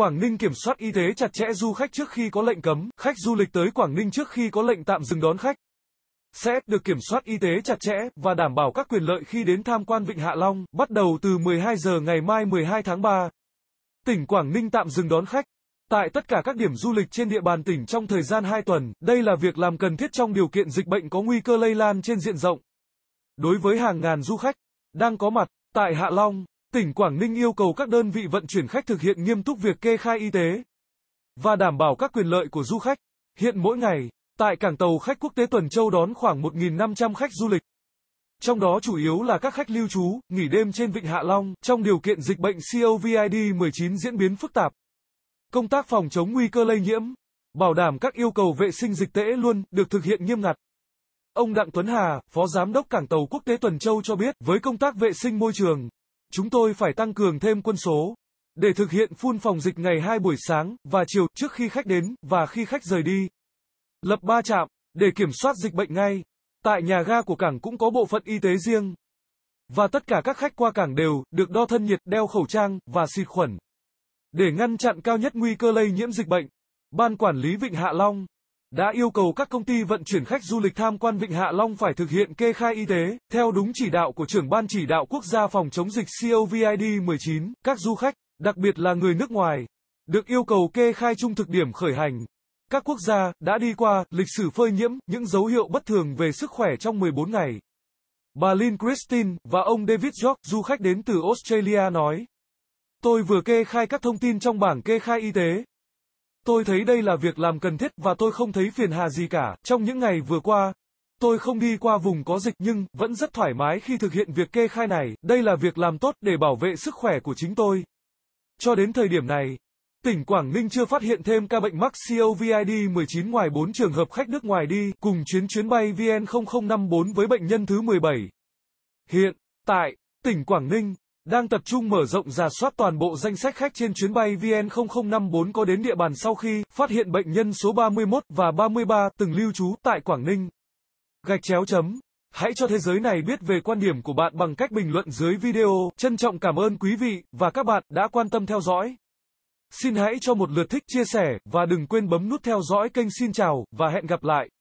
Quảng Ninh kiểm soát y tế chặt chẽ du khách trước khi có lệnh cấm, khách du lịch tới Quảng Ninh trước khi có lệnh tạm dừng đón khách sẽ được kiểm soát y tế chặt chẽ và đảm bảo các quyền lợi khi đến tham quan Vịnh Hạ Long, bắt đầu từ 12 giờ ngày mai 12 tháng 3. Tỉnh Quảng Ninh tạm dừng đón khách tại tất cả các điểm du lịch trên địa bàn tỉnh trong thời gian 2 tuần. Đây là việc làm cần thiết trong điều kiện dịch bệnh có nguy cơ lây lan trên diện rộng. Đối với hàng ngàn du khách đang có mặt tại Hạ Long, tỉnh Quảng Ninh yêu cầu các đơn vị vận chuyển khách thực hiện nghiêm túc việc kê khai y tế và đảm bảo các quyền lợi của du khách. Hiện mỗi ngày, tại cảng tàu khách quốc tế Tuần Châu đón khoảng 1.500 khách du lịch. Trong đó chủ yếu là các khách lưu trú, nghỉ đêm trên Vịnh Hạ Long, trong điều kiện dịch bệnh COVID-19 diễn biến phức tạp. Công tác phòng chống nguy cơ lây nhiễm, bảo đảm các yêu cầu vệ sinh dịch tễ luôn được thực hiện nghiêm ngặt. Ông Đặng Tuấn Hà, Phó Giám đốc Cảng tàu quốc tế Tuần Châu cho biết, với công tác vệ sinh môi trường, Chúng tôi phải tăng cường thêm quân số để thực hiện phun phòng dịch ngày 2 buổi sáng và chiều trước khi khách đến và khi khách rời đi. Lập 3 trạm để kiểm soát dịch bệnh ngay. Tại nhà ga của cảng cũng có bộ phận y tế riêng. Và tất cả các khách qua cảng đều được đo thân nhiệt, đeo khẩu trang và xịt khuẩn. Để ngăn chặn cao nhất nguy cơ lây nhiễm dịch bệnh, Ban Quản lý Vịnh Hạ Long đã yêu cầu các công ty vận chuyển khách du lịch tham quan Vịnh Hạ Long phải thực hiện kê khai y tế. Theo đúng chỉ đạo của trưởng ban chỉ đạo quốc gia phòng chống dịch COVID-19, các du khách, đặc biệt là người nước ngoài, được yêu cầu kê khai trung thực điểm khởi hành. Các quốc gia đã đi qua lịch sử phơi nhiễm những dấu hiệu bất thường về sức khỏe trong 14 ngày. Bà Lynn Christine và ông David York, du khách đến từ Australia nói. Tôi vừa kê khai các thông tin trong bảng kê khai y tế, Tôi thấy đây là việc làm cần thiết và tôi không thấy phiền hà gì cả. Trong những ngày vừa qua, tôi không đi qua vùng có dịch nhưng vẫn rất thoải mái khi thực hiện việc kê khai này. Đây là việc làm tốt để bảo vệ sức khỏe của chính tôi. Cho đến thời điểm này, tỉnh Quảng Ninh chưa phát hiện thêm ca bệnh mắc COVID-19 ngoài 4 trường hợp khách nước ngoài đi cùng chuyến chuyến bay VN0054 với bệnh nhân thứ 17. Hiện tại, tỉnh Quảng Ninh đang tập trung mở rộng giả soát toàn bộ danh sách khách trên chuyến bay VN0054 có đến địa bàn sau khi phát hiện bệnh nhân số 31 và 33 từng lưu trú tại Quảng Ninh. Gạch chéo chấm. Hãy cho thế giới này biết về quan điểm của bạn bằng cách bình luận dưới video. Trân trọng cảm ơn quý vị và các bạn đã quan tâm theo dõi. Xin hãy cho một lượt thích, chia sẻ và đừng quên bấm nút theo dõi kênh Xin chào và hẹn gặp lại.